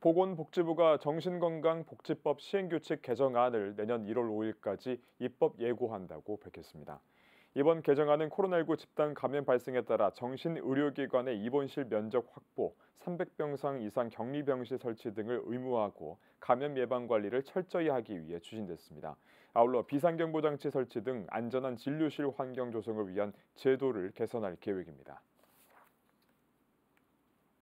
보건복지부가 정신건강복지법 시행규칙 개정안을 내년 1월 5일까지 입법 예고한다고 밝혔습니다. 이번 개정안은 코로나19 집단 감염 발생에 따라 정신의료기관의 입원실 면적 확보, 300병상 이상 격리병실 설치 등을 의무화하고 감염 예방 관리를 철저히 하기 위해 추진됐습니다. 아울러 비상경보장치 설치 등 안전한 진료실 환경 조성을 위한 제도를 개선할 계획입니다.